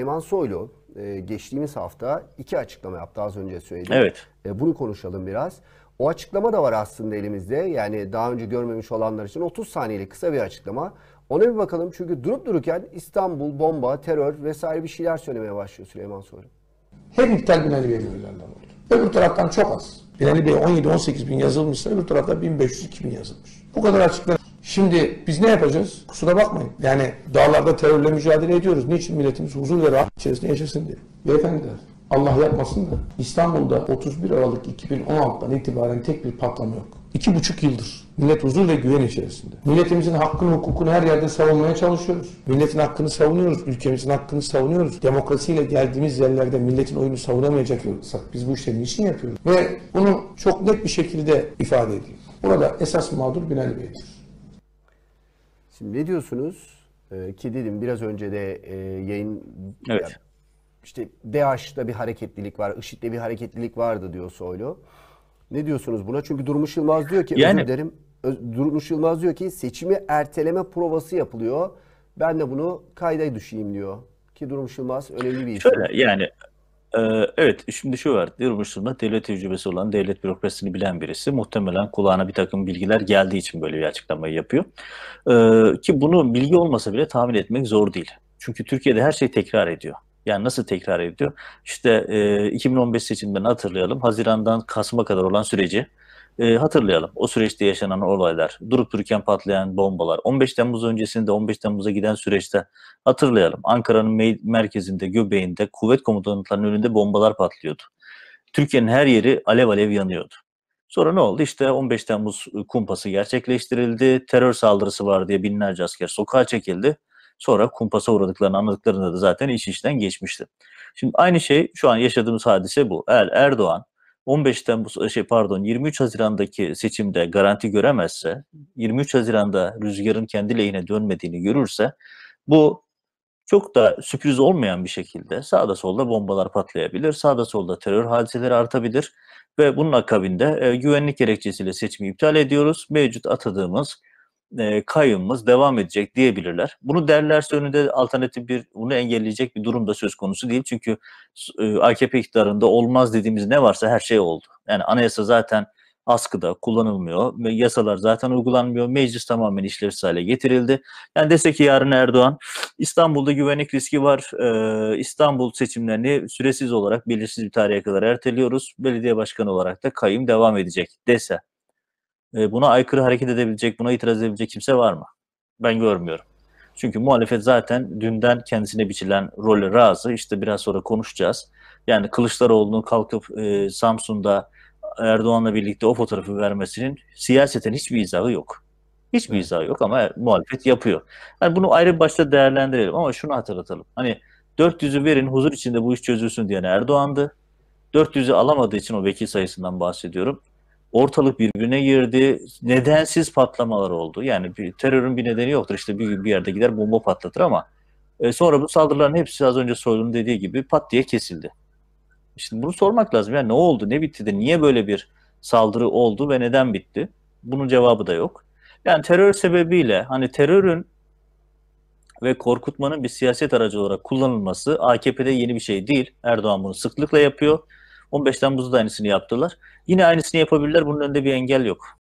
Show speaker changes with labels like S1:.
S1: Süleyman Soylu e, geçtiğimiz hafta iki açıklama yaptı az önce söyledim. Evet. E, bunu konuşalım biraz. O açıklama da var aslında elimizde. Yani daha önce görmemiş olanlar için 30 saniyelik kısa bir açıklama. Ona bir bakalım çünkü durup dururken İstanbul, bomba, terör vesaire bir şeyler söylemeye başlıyor Süleyman Soylu.
S2: Her iptal Binali Bey gönderilen oldu. Öbür taraftan çok az. Binali Bey 17-18 bin yazılmışsa öbür tarafta 1500-2000 yazılmış. Bu kadar açıklama Şimdi biz ne yapacağız? Kusura bakmayın. Yani dağlarda terörle mücadele ediyoruz. Niçin milletimiz huzur ve rahat içerisinde yaşasın diye. Beyefendiler Allah yapmasın da İstanbul'da 31 Aralık 2016'dan itibaren tek bir patlama yok. İki buçuk yıldır millet huzur ve güven içerisinde. Milletimizin hakkını, hukukunu her yerde savunmaya çalışıyoruz. Milletin hakkını savunuyoruz, ülkemizin hakkını savunuyoruz. Demokrasiyle geldiğimiz yerlerde milletin oyunu savunamayacak olursak biz bu işleri niçin yapıyoruz? Ve bunu çok net bir şekilde ifade edeyim. Burada esas mağdur Binali Bey'dir.
S1: Şimdi ne diyorsunuz? Ee, ki dedim biraz önce de e, yayın evet. işte DAEŞ'te bir hareketlilik var, IŞİD'de bir hareketlilik vardı diyor Soylu. Ne diyorsunuz buna? Çünkü Durmuş Yılmaz diyor ki yani, özür dilerim. Durmuş Yılmaz diyor ki seçimi erteleme provası yapılıyor. Ben de bunu kayda düşeyim diyor. Ki Durmuş Yılmaz önemli bir isim. Şöyle
S3: yani ee, evet, şimdi şu var. Yılbaşı yılında devlet tecrübesi olan, devlet bürokrasisini bilen birisi muhtemelen kulağına bir takım bilgiler geldiği için böyle bir açıklamayı yapıyor. Ee, ki bunu bilgi olmasa bile tahmin etmek zor değil. Çünkü Türkiye'de her şey tekrar ediyor. Yani nasıl tekrar ediyor? İşte e, 2015 seçimlerini hatırlayalım. Haziran'dan Kasım'a kadar olan süreci e, hatırlayalım o süreçte yaşanan olaylar, durup dururken patlayan bombalar, 15 Temmuz öncesinde 15 Temmuz'a giden süreçte hatırlayalım Ankara'nın merkezinde, göbeğinde kuvvet komutanlıklarının önünde bombalar patlıyordu. Türkiye'nin her yeri alev alev yanıyordu. Sonra ne oldu? İşte 15 Temmuz e, kumpası gerçekleştirildi. Terör saldırısı var diye binlerce asker sokağa çekildi. Sonra kumpasa uğradıklarını anladıklarında da zaten iş işten geçmişti. Şimdi aynı şey şu an yaşadığımız hadise bu. Eğer Erdoğan 15 Temmuz şey pardon 23 Haziran'daki seçimde garanti göremezse 23 Haziran'da rüzgarın kendi lehine dönmediğini görürse bu çok da sürpriz olmayan bir şekilde sağda solda bombalar patlayabilir, sağda solda terör hadiseleri artabilir ve bunun akabinde e, güvenlik gerekçesiyle seçimi iptal ediyoruz. Mevcut atadığımız e, kayyumumuz devam edecek diyebilirler. Bunu derlerse önünde alternatif bir, bunu engelleyecek bir durum da söz konusu değil. Çünkü e, AKP iktidarında olmaz dediğimiz ne varsa her şey oldu. Yani anayasa zaten askıda kullanılmıyor. Yasalar zaten uygulanmıyor. Meclis tamamen işlevsiz hale getirildi. Yani dese ki yarın Erdoğan İstanbul'da güvenlik riski var. Ee, İstanbul seçimlerini süresiz olarak belirsiz bir tarihe kadar erteliyoruz. Belediye başkanı olarak da kayım devam edecek dese. E, buna aykırı hareket edebilecek, buna itiraz edebilecek kimse var mı? Ben görmüyorum. Çünkü muhalefet zaten dünden kendisine biçilen rolü razı. İşte biraz sonra konuşacağız. Yani Kılıçdaroğlu'nun kalkıp e, Samsun'da Erdoğan'la birlikte o fotoğrafı vermesinin siyaseten hiçbir izahı yok. Hiçbir izahı yok ama muhalefet yapıyor. Yani bunu ayrı başta değerlendirelim ama şunu hatırlatalım. Hani 400'ü verin huzur içinde bu iş çözülsün diyen Erdoğan'dı. 400'ü alamadığı için o vekil sayısından bahsediyorum. Ortalık birbirine girdi. Nedensiz patlamalar oldu. Yani bir terörün bir nedeni yoktur. İşte bir, bir yerde gider bomba patlatır ama e, sonra bu saldırıların hepsi az önce Soylu'nun dediği gibi pat diye kesildi. Şimdi bunu sormak lazım. Yani ne oldu, ne bitti de niye böyle bir saldırı oldu ve neden bitti? Bunun cevabı da yok. Yani terör sebebiyle hani terörün ve korkutmanın bir siyaset aracı olarak kullanılması AKP'de yeni bir şey değil. Erdoğan bunu sıklıkla yapıyor. 15 Temmuz'da da aynısını yaptılar. Yine aynısını yapabilirler. Bunun önünde bir engel yok.